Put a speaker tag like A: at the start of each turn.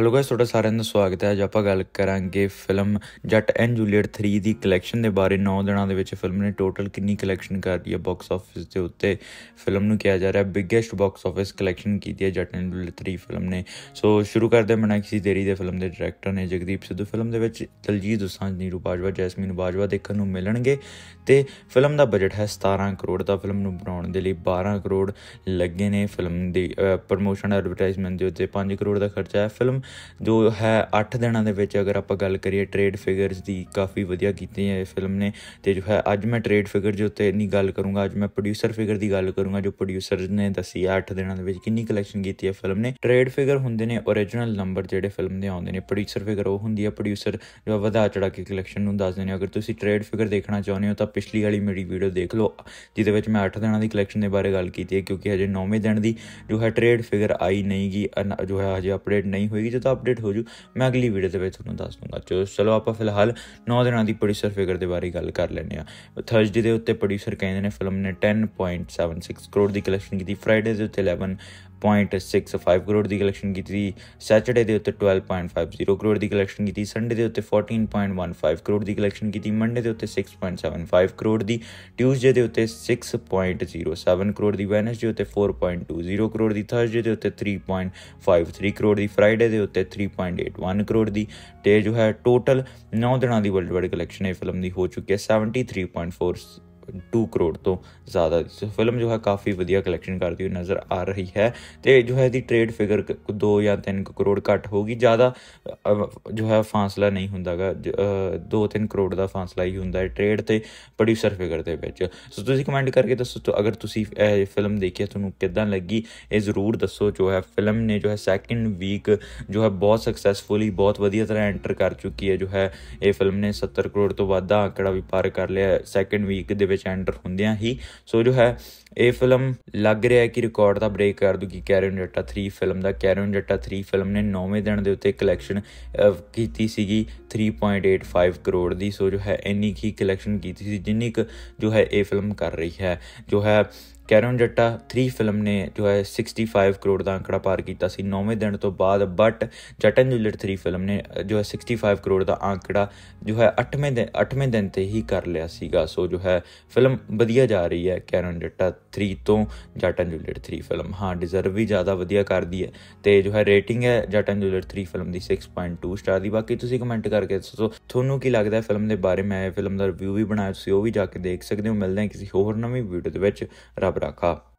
A: hello guys ਤੁਹਾਡਾ ਸਾਰਿਆਂ ਦਾ ਸਵਾਗਤ ਹੈ ਅੱਜ ਆਪਾਂ ਗੱਲ ਕਰਾਂਗੇ ਫਿਲਮ ਜੱਟ ਐਂਡ ਜੂਲੀਅਟ 3 ਦੀ ਕਲੈਕਸ਼ਨ ਦੇ ਬਾਰੇ 9 ਦਿਨਾਂ ਦੇ ਵਿੱਚ ਫਿਲਮ ਨੇ ਟੋਟਲ ਕਿੰਨੀ ਕਲੈਕਸ਼ਨ ਕਰ ਹੈ ਬਾਕਸ ਆਫਿਸ ਦੇ ਉੱਤੇ ਫਿਲਮ ਨੂੰ ਕਿਹਾ ਜਾ ਰਿਹਾ ਬਿਗੇਸਟ ਬਾਕਸ ਆਫਿਸ ਕਲੈਕਸ਼ਨ ਕੀਤੀ ਹੈ ਜੱਟ ਐਂਡ ਜੂਲੀਅਟ 3 ਫਿਲਮ ਨੇ ਸੋ ਸ਼ੁਰੂ ਕਰਦੇ ਮਨਾ ਕਿਸੇ ਦੇਰੀ ਦੇ ਫਿਲਮ ਦੇ ਡਾਇਰੈਕਟਰ ਨੇ ਜਗਦੀਪ ਸਿੱਧੂ ਫਿਲਮ ਦੇ ਵਿੱਚ ਦਲਜੀਤ ਦੋਸਾਂਝ ਨੀਰੂ ਬਾਜਵਾ ਜੈਸਮੀਨ ਬਾਜਵਾ ਦੇਖਣ ਨੂੰ ਮਿਲਣਗੇ ਤੇ ਫਿਲਮ ਦਾ ਬਜਟ ਹੈ 17 ਕਰੋੜ ਦਾ ਫਿਲਮ ਨੂੰ ਬਣਾਉਣ ਦੇ ਲਈ 12 ਕਰੋੜ ਲੱਗੇ ਨੇ ਫਿਲਮ ਦੀ ਪ੍ਰੋਮੋਸ਼ਨ ਐਡਵਰਟਾਈਜ਼ਮੈਂਟ ਦੇ ਉੱਤੇ 5 ਕਰੋੜ ਦਾ ਖਰਚਾ ਹੈ ਫਿਲਮ ਜੋ ਹੈ 8 ਦਿਨਾਂ ਦੇ ਵਿੱਚ ਅਗਰ ਆਪਾਂ ਗੱਲ ਕਰੀਏ ਟ੍ਰੇਡ ਫਿਗਰਸ ਦੀ ਕਾਫੀ ਵਧੀਆ ਕੀਤੀ ਹੈ ਇਹ ਫਿਲਮ ਨੇ ਤੇ ਜੋ ਹੈ ਅੱਜ ਮੈਂ ਟ੍ਰੇਡ ਫਿਗਰ ਦੇ ਉੱਤੇ ਨਹੀਂ ਗੱਲ ਕਰੂੰਗਾ ਅੱਜ ਮੈਂ ਪ੍ਰੋਡਿਊਸਰ ਫਿਗਰ ਦੀ ਗੱਲ ਕਰੂੰਗਾ ਜੋ ਪ੍ਰੋਡਿਊਸਰ ਨੇ ਦੱਸੀ ਹੈ 8 ਦਿਨਾਂ ਦੇ ਵਿੱਚ ਕਿੰਨੀ ਕਲੈਕਸ਼ਨ ਕੀਤੀ ਹੈ ਫਿਲਮ ਨੇ ਟ੍ਰੇਡ ਫਿਗਰ ਹੁੰਦੇ ਨੇ origignal ਨੰਬਰ ਜਿਹੜੇ ਫਿਲਮ ਦੇ ਆਉਂਦੇ ਨੇ ਪ੍ਰੋਡਿਊਸਰ ਫਿਗਰ ਉਹ ਹੁੰਦੀ ਹੈ ਪ੍ਰੋਡਿਊਸਰ ਜੋ ਵਧਾ ਚੜਾ ਕੇ ਕਲੈਕਸ਼ਨ ਨੂੰ ਦੱਸਦੇ ਨੇ ਅਗਰ ਤੁਸੀਂ ਟ੍ਰੇਡ ਫਿਗਰ ਦੇਖਣਾ ਚਾਹੁੰਦੇ ਹੋ ਤਾਂ ਪਿਛਲੀ ਵਾਲੀ ਮੇਰੀ ਵੀਡੀਓ ਦੇਖ ਲਓ ਜਿਹਦੇ ਵਿੱਚ ਮੈਂ 8 ਦਿਨਾਂ ਦੀ ਕਲੈਕਸ਼ਨ ਦੇ ਬਾਰੇ ਗੱਲ ਕੀਤੀ ਹੈ ਕਿਉਂਕਿ ਹਜੇ 9ਵੇਂ ਦਿਨ ਦੀ ਜੋ ਹੈ ਟ੍ਰੇਡ ਫਿਗਰ ਆਈ ਨਹੀਂਗੀ ਜੋ ਹੈ ਹਜੇ ਅਪਡੇਟ ਨਹੀਂ ਹੋਈ ਵੀਡੀਓ ਤਾਂ ਅਪਡੇਟ ਹੋ ਜੂ ਮੈਂ ਅਗਲੀ ਵੀਡੀਓ ਦੇ ਵਿੱਚ ਤੁਹਾਨੂੰ ਦੱਸ ਦੂੰਗਾ ਚਲੋ ਆਪਾਂ ਫਿਲਹਾਲ 9 ਦਿਨਾਂ ਦੀ ਪ੍ਰੋਡਿਊਸਰ ਫਿਗਰ ਦੇ ਬਾਰੇ ਗੱਲ ਕਰ ਲੈਂਦੇ ਆ ਥਰਸਡੇ ਦੇ ਉੱਤੇ ਪ੍ਰੋਡਿਊਸਰ ਕਹਿੰਦੇ ਨੇ ਫਿਲਮ ਨੇ 10.76 ਕਰੋੜ ਦੀ ਕਲੈਕਸ਼ਨ ਕੀਤੀ ਫਰਡੇ ਦੇ ਉੱਤੇ 11 0.65 ਕਰੋੜ ਦੀ ਕਲੈਕਸ਼ਨ ਕੀਤੀ ਸੈਚਰਡੇ ਦੇ ਉੱਤੇ 12.50 ਕਰੋੜ ਦੀ ਕਲੈਕਸ਼ਨ ਕੀਤੀ ਸੰਡੇ ਦੇ ਉੱਤੇ 14.15 ਕਰੋੜ ਦੀ ਕਲੈਕਸ਼ਨ ਕੀਤੀ ਮੰਡੇ ਦੇ ਉੱਤੇ 6.75 ਕਰੋੜ ਦੀ ਟਿਊਜ਼ਡੇ ਦੇ ਉੱਤੇ 6.07 ਕਰੋੜ ਦੀ ਵੈਨਸਡੇ ਉੱਤੇ 4.20 ਕਰੋੜ ਦੀ ਥਰਸਡੇ ਦੇ ਉੱਤੇ 3.53 ਕਰੋੜ ਦੀ ਫਰਾਈਡੇ ਦੇ ਉੱਤੇ 3.81 ਕਰੋੜ ਦੀ ਤੇ ਜੋ ਹੈ ਟੋਟਲ 9 ਦਿਨਾਂ ਦੀ ਵਰਲਡ ਵਾਈਡ ਕਲੈਕਸ਼ਨ ਇਹ ਫਿਲਮ ਦੀ ਹੋ ਚੁੱਕੀ ਹੈ 73.4 2 ਕਰੋੜ ਤੋਂ ਜ਼ਿਆਦਾ ਇਸ ਫਿਲਮ ਜੋ ਹੈ ਕਾਫੀ ਵਧੀਆ ਕਲੈਕਸ਼ਨ ਕਰਦੀ ਹੋਈ ਨਜ਼ਰ ਆ ਰਹੀ ਹੈ ਤੇ ਜੋ ਹੈ ਦੀ ਟ੍ਰੇਡ ਫਿਗਰ 2 ਜਾਂ 3 ਕਰੋੜ ਘੱਟ ਹੋਗੀ ਜ਼ਿਆਦਾ ਜੋ ਹੈ ਫਾਸਲਾ ਨਹੀਂ ਹੁੰਦਾਗਾ 2-3 ਕਰੋੜ ਦਾ ਫਾਸਲਾ ਹੀ ਹੁੰਦਾ ਹੈ ਟ੍ਰੇਡ ਤੇ ਪ੍ਰੋਡਿਊਸਰ ਫਿਗਰ ਦੇ ਵਿੱਚ ਸੋ ਤੁਸੀਂ ਕਮੈਂਟ ਕਰਕੇ ਦੱਸੋ ਅਗਰ ਤੁਸੀਂ ਇਹ ਫਿਲਮ ਦੇਖੀ ਤੁਹਾਨੂੰ ਕਿਦਾਂ ਲੱਗੀ ਇਹ ਜ਼ਰੂਰ ਦੱਸੋ ਜੋ ਹੈ ਫਿਲਮ ਨੇ ਜੋ ਹੈ ਸੈਕਿੰਡ ਵੀਕ ਜੋ ਹੈ ਬਹੁਤ ਸਕਸੈਸਫੁਲੀ ਬਹੁਤ ਵਧੀਆ ਤਰ੍ਹਾਂ ਐਂਟਰ ਕਰ ਚੁੱਕੀ ਹੈ ਜੋ ਹੈ ਇਹ ਫਿਲਮ ਨੇ 70 ਕਰੋੜ ਤੋਂ ਵੱਧ ਦਾ ਆંકੜਾ ਵੀ ਪਾਰ ਕਰ ਲਿਆ ਸੈਕਿੰਡ ਵੀਕ ਦੇ ਵਿੱਚ ਐਂਟਰ ਹੁੰਦਿਆਂ ਹੀ ਸੋ ਜੋ ਹੈ ਇਹ ਫਿਲਮ ਲੱਗ ਰਿਹਾ ਹੈ ਕਿ ਰਿਕਾਰਡ ਦਾ ਬ੍ਰੇਕ ਕਰ ਦੂਗੀ ਕੈਰਨ ਜੱਟਾ 3 ਫਿਲਮ ਦਾ ਕੈਰਨ ਜੱਟਾ 3 ਫਿਲਮ ਨੇ 9ਵੇਂ ਦਿਨ ਦੇ ਉੱਤੇ ਕਲੈਕਸ਼ਨ ਕੀਤੀ ਸੀਗੀ 3.85 ਕਰੋੜ ਦੀ ਸੋ ਜੋ ਹੈ ਇੰਨੀ ਕੀ ਕਲੈਕਸ਼ਨ ਕੀਤੀ ਸੀ ਜਿੰਨੀ ਕ ਜੋ ਹੈ ਇਹ ਫਿਲਮ ਕਰ ਰਹੀ ਹੈ ਜੋ ਹੈ ਕੈਰਨ ਜੱਟਾ 3 ਫਿਲਮ ਨੇ ਜੋ ਹੈ 65 ਕਰੋੜ ਦਾ ਅੰਕੜਾ ਪਾਰ ਕੀਤਾ ਸੀ 9ਵੇਂ ਦਿਨ ਤੋਂ ਬਾਅਦ ਬਟ ਜਟਨ ਜੁਲਟ 3 ਫਿਲਮ ਨੇ ਜੋ ਹੈ 65 ਕਰੋੜ ਦਾ ਅੰਕੜਾ ਜੋ ਹੈ 8ਵੇਂ ਦਿਨ 8ਵੇਂ ਦਿਨ ਤੇ ਹੀ ਕਰ ਲਿਆ ਸੀਗਾ ਸੋ ਜੋ ਹੈ ਫਿਲਮ ਵਧੀਆ ਜਾ ਰਹੀ ਹੈ ਕੈਰਨ ਜੱਟਾ 3 ਤੋਂ ਜਟਨ ਜੁਲਟ 3 ਫਿਲਮ ਹਾਂ ਡਿਜ਼ਰਵ ਵੀ ਜ਼ਿਆਦਾ ਵਧੀਆ ਕਰਦੀ ਹੈ ਤੇ ਜੋ ਹੈ ਰੇਟਿੰਗ ਹੈ ਜਟਨ ਜੁਲਟ 3 ਫਿਲਮ ਦੀ 6.2 ਸਟਾਰ ਦੀ ਬਾਕੀ ਤੁਸੀਂ ਕਮੈਂਟ ਕਰਕੇ ਦੱਸੋ ਤੁਹਾਨੂੰ ਕੀ ਲੱਗਦਾ ਹੈ ਫਿਲਮ ਦੇ ਬਾਰੇ ਮੈਂ ਫਿਲਮ ਦਾ ਰਿਵਿਊ ਵੀ ਬਣਾਇਆ ਤੁਸੀਂ ਉਹ ਵੀ ਜਾ ਕੇ ਦੇਖ ਸਕਦੇ ਹੋ ਮਿਲਦੇ ਹਾਂ ਕਿਸੇ ਹੋਰ ਨਵੀਂ ਵੀਡੀਓ ਦੇ ਵਿੱਚ ਰੱਬ ブラか